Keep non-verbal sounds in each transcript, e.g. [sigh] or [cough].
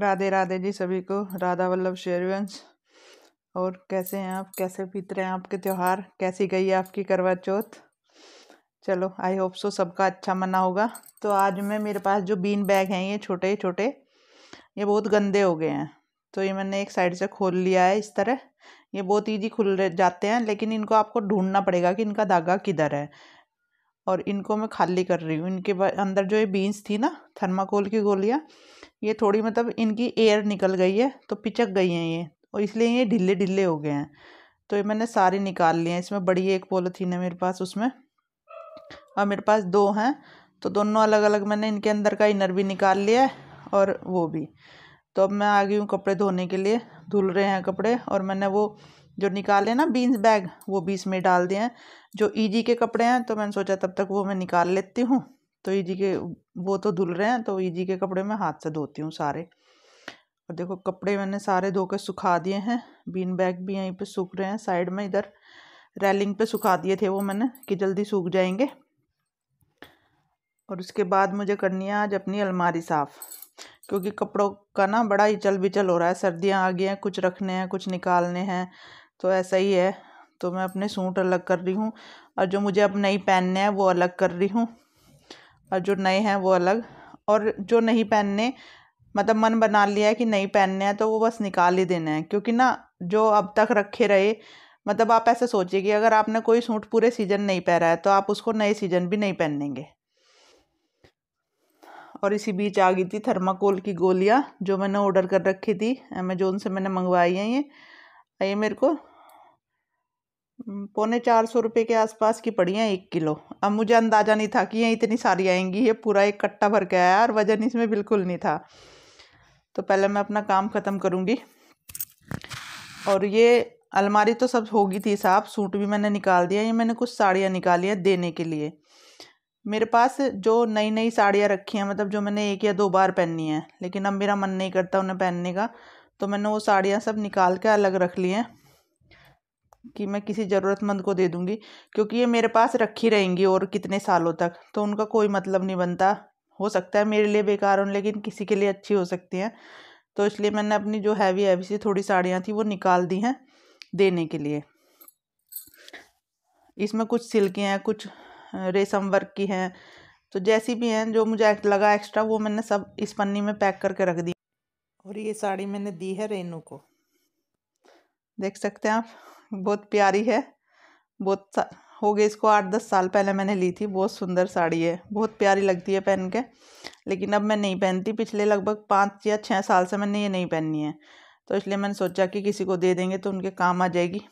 राधे राधे जी सभी को राधा वल्लभ शेरवंश और कैसे हैं आप कैसे बीत रहे हैं आपके त्यौहार कैसी गई है आपकी करवा चौथ चलो आई होप सो सबका अच्छा मना होगा तो आज मैं मेरे पास जो बीन बैग हैं ये छोटे छोटे ये बहुत गंदे हो गए हैं तो ये मैंने एक साइड से खोल लिया है इस तरह ये बहुत ईजी खुल जाते हैं लेकिन इनको आपको ढूंढना पड़ेगा कि इनका धागा किधर है और इनको मैं खाली कर रही हूँ इनके अंदर जो ये बीन्स थी ना थर्माकोल की गोलियाँ ये थोड़ी मतलब इनकी एयर निकल गई है तो पिचक गई हैं ये और इसलिए ये ढिले ढिले हो गए हैं तो ये मैंने सारे निकाल लिए हैं इसमें बड़ी एक पोलोथीन है मेरे पास उसमें और मेरे पास दो हैं तो दोनों अलग अलग मैंने इनके अंदर का इनर भी निकाल लिया है और वो भी तो अब मैं आ गई हूँ कपड़े धोने के लिए धुल रहे हैं कपड़े और मैंने वो जो निकाले ना बीन्स बैग वो बीस में डाल दिए हैं जो ईजी e के कपड़े हैं तो मैंने सोचा तब तक वो मैं निकाल लेती हूँ तो ईजी e के वो तो धुल रहे हैं तो ईजी e के कपड़े मैं हाथ से धोती हूँ सारे और देखो कपड़े मैंने सारे धो के सुखा दिए हैं बीन बैग भी यहीं पे सूख रहे हैं साइड में इधर रेलिंग पे सुखा दिए थे वो मैंने कि जल्दी सूख जाएंगे और उसके बाद मुझे करनी है आज अपनी अलमारी साफ़ क्योंकि कपड़ों का ना बड़ा ही चल बिचल हो रहा है सर्दियाँ आ गई हैं कुछ रखने हैं कुछ निकालने हैं तो ऐसा ही है तो मैं अपने सूट अलग कर रही हूँ और जो मुझे अब नहीं पहनने हैं वो अलग कर रही हूँ और जो नए हैं वो अलग और जो नहीं पहनने मतलब मन बना लिया है कि नहीं पहनने हैं तो वो बस निकाल ही देना है क्योंकि ना जो अब तक रखे रहे मतलब आप ऐसा सोचिए कि अगर आपने कोई सूट पूरे सीजन नहीं पहना है तो आप उसको नए सीजन भी नहीं पहनेंगे और इसी बीच आ गई थी थर्माकोल की गोलियाँ जो मैंने ऑर्डर कर रखी थी अमेजोन से मैंने मंगवाई हैं ये ये मेरे को पौने चार सौ रुपये के आसपास की पड़ी हैं एक किलो अब मुझे अंदाज़ा नहीं था कि ये इतनी सारी आएंगी ये पूरा एक कट्टा भर के आया और वज़न इसमें बिल्कुल नहीं था तो पहले मैं अपना काम ख़त्म करूँगी और ये अलमारी तो सब होगी थी साहब सूट भी मैंने निकाल दिया ये मैंने कुछ साड़ियाँ निकाली हैं देने के लिए मेरे पास जो नई नई साड़ियाँ रखी हैं मतलब जो मैंने एक या दो बार पहननी है लेकिन अब मेरा मन नहीं करता उन्हें पहनने का तो मैंने वो साड़ियाँ सब निकाल के अलग रख ली हैं कि मैं किसी ज़रूरतमंद को दे दूँगी क्योंकि ये मेरे पास रखी रहेंगी और कितने सालों तक तो उनका कोई मतलब नहीं बनता हो सकता है मेरे लिए बेकार हो लेकिन किसी के लिए अच्छी हो सकती हैं तो इसलिए मैंने अपनी जो हैवी हैवी सी थोड़ी साड़ियाँ थी वो निकाल दी हैं देने के लिए इसमें कुछ सिल्की हैं कुछ रेशम वर्क की हैं तो जैसी भी हैं जो मुझे लगा एक्स्ट्रा वो मैंने सब इस पन्नी में पैक करके रख दी और ये साड़ी मैंने दी है रेनू को देख सकते हैं आप बहुत प्यारी है बहुत हो गई इसको आठ दस साल पहले मैंने ली थी बहुत सुंदर साड़ी है बहुत प्यारी लगती है पहन के लेकिन अब मैं नहीं पहनती पिछले लगभग पाँच या छः साल से मैंने ये नहीं पहननी है तो इसलिए मैंने सोचा कि किसी को दे देंगे तो उनके काम आ जाएगी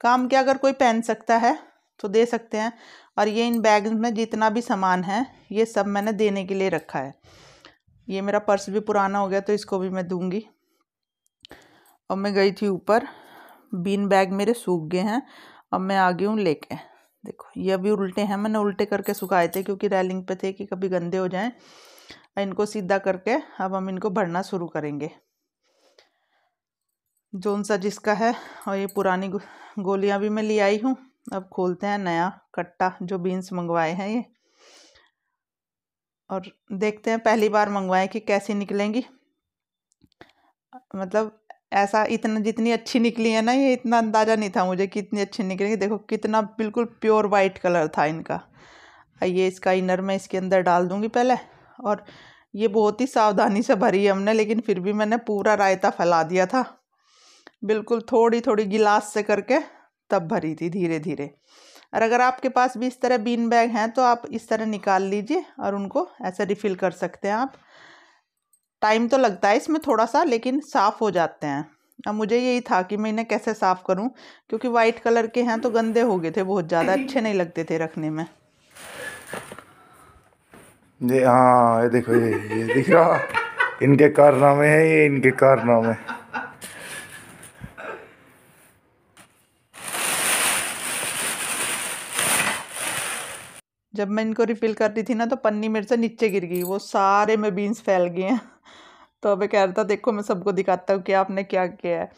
काम क्या अगर कोई पहन सकता है तो दे सकते हैं और ये इन बैग में जितना भी सामान है ये सब मैंने देने के लिए रखा है ये मेरा पर्स भी पुराना हो गया तो इसको भी मैं दूंगी अब मैं गई थी ऊपर बीन बैग मेरे सूख गए हैं अब मैं आ गई हूँ लेके देखो ये अभी उल्टे हैं मैंने उल्टे करके सुखाए थे क्योंकि रैलिंग पे थे कि कभी गंदे हो जाएं इनको सीधा करके अब हम इनको भरना शुरू करेंगे जोन सा जिसका है और ये पुरानी गोलियां भी मैं ले आई हूँ अब खोलते हैं नया कट्टा जो बीन्स मंगवाए हैं ये और देखते हैं पहली बार मंगवाएं कि कैसी निकलेंगी मतलब ऐसा इतना जितनी अच्छी निकली है ना ये इतना अंदाज़ा नहीं था मुझे कि इतनी अच्छी निकलेंगी देखो कितना बिल्कुल प्योर वाइट कलर था इनका ये इसका इनर मैं इसके अंदर डाल दूँगी पहले और ये बहुत ही सावधानी से भरी है हमने लेकिन फिर भी मैंने पूरा रायता फैला दिया था बिल्कुल थोड़ी थोड़ी गिलास से करके तब भरी थी धीरे धीरे और अगर आपके पास भी इस तरह बीन बैग हैं तो आप इस तरह निकाल लीजिए और उनको ऐसे रिफ़िल कर सकते हैं आप टाइम तो लगता है इसमें थोड़ा सा लेकिन साफ़ हो जाते हैं अब मुझे यही था कि मैं इन्हें कैसे साफ़ करूं क्योंकि वाइट कलर के हैं तो गंदे हो गए थे बहुत ज़्यादा अच्छे नहीं लगते थे रखने में जी हाँ ये देखो ये ये दिख रहा इनके कारनामे हैं ये इनके कारनामे जब मैं इनको रिफ़िल कर रही थी ना तो पन्नी मेरे से नीचे गिर गई वो सारे में बीन्स फैल गए हैं [laughs] तो अब कह रहा था देखो मैं सबको दिखाता हूँ कि आपने क्या किया है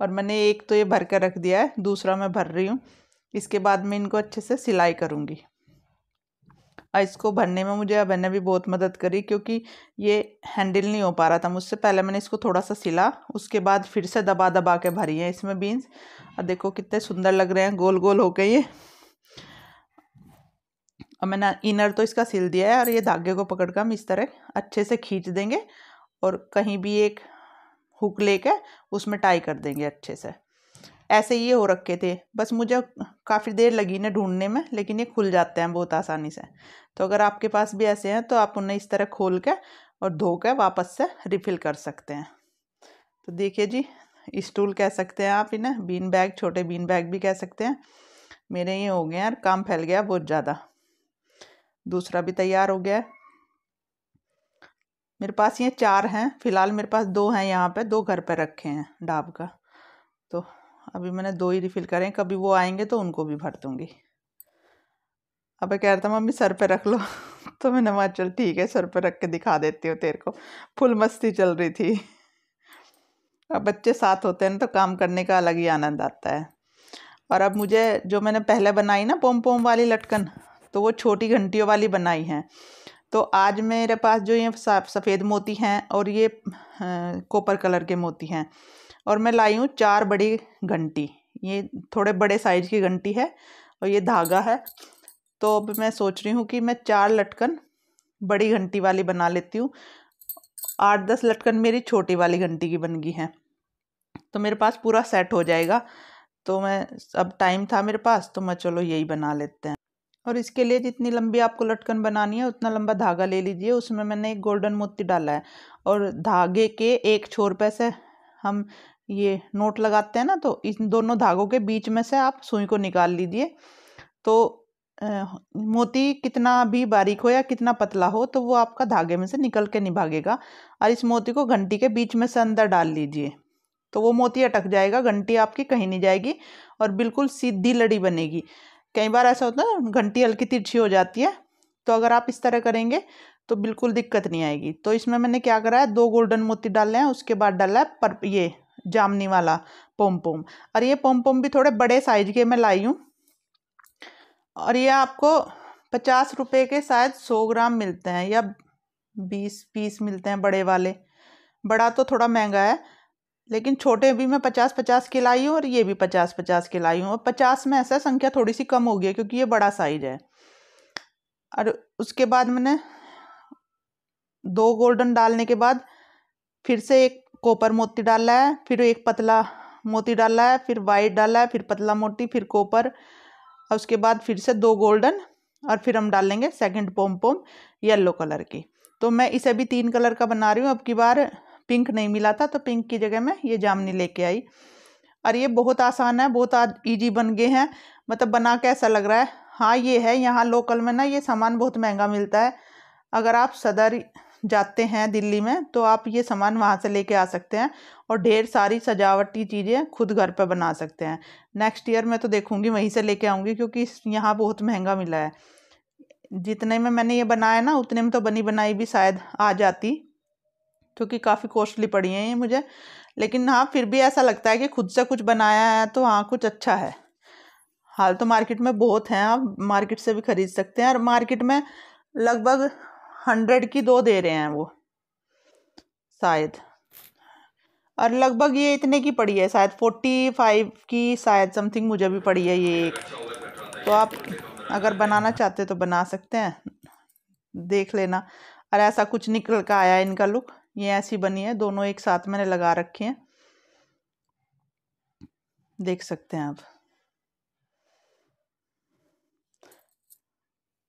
और मैंने एक तो ये भर कर रख दिया है दूसरा मैं भर रही हूँ इसके बाद मैं इनको अच्छे से सिलाई करूँगी और इसको भरने में मुझे अब भी बहुत मदद करी क्योंकि ये हैंडल नहीं हो पा रहा था मुझसे पहले मैंने इसको थोड़ा सा सिला उसके बाद फिर से दबा दबा के भरी है इसमें बीन्स और देखो कितने सुंदर लग रहे हैं गोल गोल हो गए ये और मैंने इनर तो इसका सिल दिया है और ये धागे को पकड़ कर हम इस तरह अच्छे से खींच देंगे और कहीं भी एक हुक लेके उसमें टाई कर देंगे अच्छे से ऐसे ये हो रखे थे बस मुझे काफ़ी देर लगी इन्हें ढूंढने में लेकिन ये खुल जाते हैं बहुत आसानी से तो अगर आपके पास भी ऐसे हैं तो आप उन्हें इस तरह खोल के और धो के वापस से रिफ़िल कर सकते हैं तो देखिए जी स्टूल कह सकते हैं आप इन्हें बीन बैग छोटे बीन बैग भी कह सकते हैं मेरे ये हो गए हैं और काम फैल गया बहुत ज़्यादा दूसरा भी तैयार हो गया मेरे पास ये चार हैं फ़िलहाल मेरे पास दो हैं यहाँ पे दो घर पे रखे हैं डाब का तो अभी मैंने दो ही रिफ़िल करें कभी वो आएंगे तो उनको भी भर दूँगी अब कह रहा था मम्मी सर पे रख लो [laughs] तो मैंने वहाँ चल ठीक है सर पे रख के दिखा देती हूँ तेरे को फुल मस्ती चल रही थी अब बच्चे साथ होते हैं तो काम करने का अलग ही आनंद आता है और अब मुझे जो मैंने पहले बनाई ना पोम पोम वाली लटकन तो वो छोटी घंटियों वाली बनाई हैं तो आज मेरे पास जो ये सफ़ेद मोती हैं और ये कॉपर कलर के मोती हैं और मैं लाई हूँ चार बड़ी घंटी ये थोड़े बड़े साइज की घंटी है और ये धागा है तो अब मैं सोच रही हूँ कि मैं चार लटकन बड़ी घंटी वाली बना लेती हूँ आठ दस लटकन मेरी छोटी वाली घंटी की बन गई हैं तो मेरे पास पूरा सेट हो जाएगा तो मैं अब टाइम था मेरे पास तो मैं चलो यही बना लेते हैं और इसके लिए जितनी लंबी आपको लटकन बनानी है उतना लंबा धागा ले लीजिए उसमें मैंने एक गोल्डन मोती डाला है और धागे के एक छोर पे से हम ये नोट लगाते हैं ना तो इन दोनों धागों के बीच में से आप सुई को निकाल लीजिए तो आ, मोती कितना भी बारीक हो या कितना पतला हो तो वो आपका धागे में से निकल के निभागेगा और इस मोती को घंटी के बीच में से अंदर डाल लीजिए तो वो मोती अटक जाएगा घंटी आपकी कहीं नहीं जाएगी और बिल्कुल सीधी लड़ी बनेगी कई बार ऐसा होता है ना घंटी हल्की तिरछी हो जाती है तो अगर आप इस तरह करेंगे तो बिल्कुल दिक्कत नहीं आएगी तो इसमें मैंने क्या करा है दो गोल्डन मोती डाले हैं उसके बाद डाला है पर ये जामनी वाला पोम पोम और ये पोम पोम भी थोड़े बड़े साइज के मैं लाई हूँ और ये आपको पचास रुपये के शायद सौ ग्राम मिलते हैं या बीस पीस मिलते हैं बड़े वाले बड़ा तो थोड़ा महंगा है लेकिन छोटे भी मैं पचास पचास के लाई हूँ और ये भी पचास पचास के लाई हूँ और पचास में ऐसा संख्या थोड़ी सी कम हो गई क्योंकि ये बड़ा साइज है और उसके बाद मैंने दो गोल्डन डालने के बाद फिर से एक कोपर मोती डाला है फिर एक पतला मोती डाला है फिर वाइट डाला है फिर पतला मोती फिर कोपर और उसके बाद फिर से दो गोल्डन और फिर हम डालेंगे second pom pom yellow colour की तो मैं इसे भी तीन कलर का बना रही हूँ अब की बार पिंक नहीं मिला था तो पिंक की जगह मैं ये जामनी लेके आई और ये बहुत आसान है बहुत ईजी बन गए हैं मतलब बना के ऐसा लग रहा है हाँ ये है यहाँ लोकल में ना ये सामान बहुत महंगा मिलता है अगर आप सदर जाते हैं दिल्ली में तो आप ये सामान वहाँ से लेके आ सकते हैं और ढेर सारी सजावटी चीज़ें खुद घर पर बना सकते हैं नेक्स्ट ईयर मैं तो देखूँगी वहीं से लेके आऊँगी क्योंकि यहाँ बहुत महंगा मिला है जितने में मैंने ये बनाया ना उतने में तो बनी बनाई भी शायद आ जाती क्योंकि काफ़ी कॉस्टली पड़ी हैं ये मुझे लेकिन हाँ फिर भी ऐसा लगता है कि खुद से कुछ बनाया है तो हाँ कुछ अच्छा है हाल तो मार्केट में बहुत हैं आप मार्केट से भी ख़रीद सकते हैं और मार्केट में लगभग हंड्रेड की दो दे रहे हैं वो शायद और लगभग ये इतने की पड़ी है शायद फोर्टी फाइव की शायद समथिंग मुझे भी पड़ी है ये एक तो आप अगर बनाना चाहते तो बना सकते हैं देख लेना और ऐसा कुछ निकल का आया इनका लुक ये ऐसी बनी है दोनों एक साथ मैंने लगा रखे हैं देख सकते हैं आप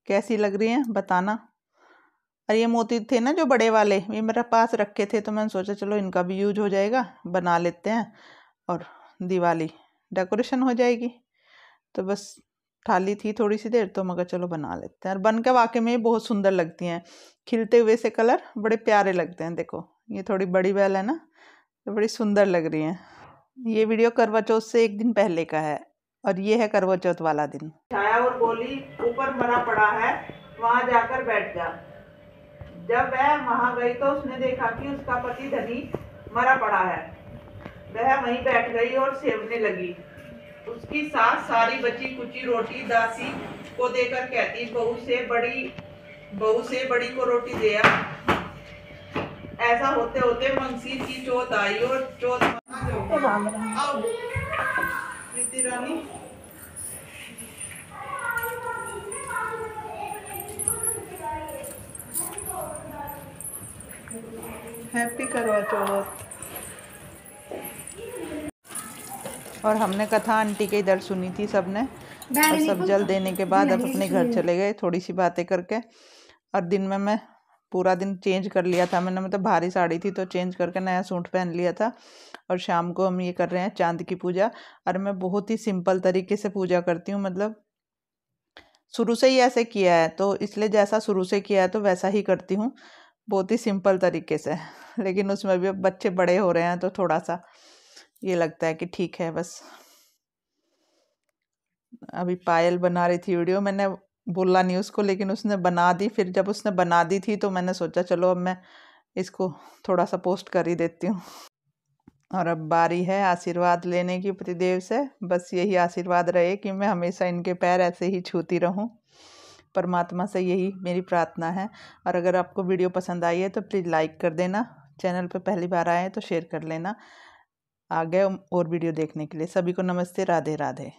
कैसी लग रही है बताना और ये मोती थे ना जो बड़े वाले ये मेरे पास रखे थे तो मैंने सोचा चलो इनका भी यूज हो जाएगा बना लेते हैं और दिवाली डेकोरेशन हो जाएगी तो बस ठाली थी थोड़ी सी देर तो मगर चलो बना लेते हैं और बन के वाकई में बहुत सुंदर लगती हैं खिलते हुए से कलर बड़े प्यारे लगते हैं देखो ये थोड़ी बड़ी बैल है ना तो बड़ी सुंदर लग रही हैं ये वीडियो करवा चौथ से एक दिन पहले का है और ये है करवा चौथ वाला दिन छाया और बोली ऊपर मरा पड़ा है वहाँ जाकर बैठ जा जब वह वहाँ गई तो उसने देखा कि उसका पति धनी मरा पड़ा है वह वहीं बैठ गई और सेवने लगी उसकी सास सारी बची कुची रोटी दासी को देकर कहती बहू से बड़ी बहू से बड़ी को रोटी दिया ऐसा होते होते मंगसी की चौथ आई और चौथ प्रीति रानी हैप्पी करवा चौथ और हमने कथा आंटी के इधर सुनी थी सबने और सब जल देने के बाद अब अपने घर चले गए थोड़ी सी बातें करके और दिन में मैं पूरा दिन चेंज कर लिया था मैंने मतलब भारी साड़ी थी तो चेंज करके नया सूट पहन लिया था और शाम को हम ये कर रहे हैं चांद की पूजा और मैं बहुत ही सिंपल तरीके से पूजा करती हूँ मतलब शुरू से ही ऐसे किया है तो इसलिए जैसा शुरू से किया है तो वैसा ही करती हूँ बहुत ही सिंपल तरीके से लेकिन उसमें भी अब बच्चे बड़े हो रहे हैं तो थोड़ा सा ये लगता है कि ठीक है बस अभी पायल बना रही थी वीडियो मैंने बोला नहीं उसको लेकिन उसने बना दी फिर जब उसने बना दी थी तो मैंने सोचा चलो अब मैं इसको थोड़ा सा पोस्ट कर ही देती हूँ और अब बारी है आशीर्वाद लेने की प्रतिदेव से बस यही आशीर्वाद रहे कि मैं हमेशा इनके पैर ऐसे ही छूती रहूं परमात्मा से यही मेरी प्रार्थना है और अगर आपको वीडियो पसंद आई है तो प्लीज़ लाइक कर देना चैनल पर पहली बार आए तो शेयर कर लेना आ गए और वीडियो देखने के लिए सभी को नमस्ते राधे राधे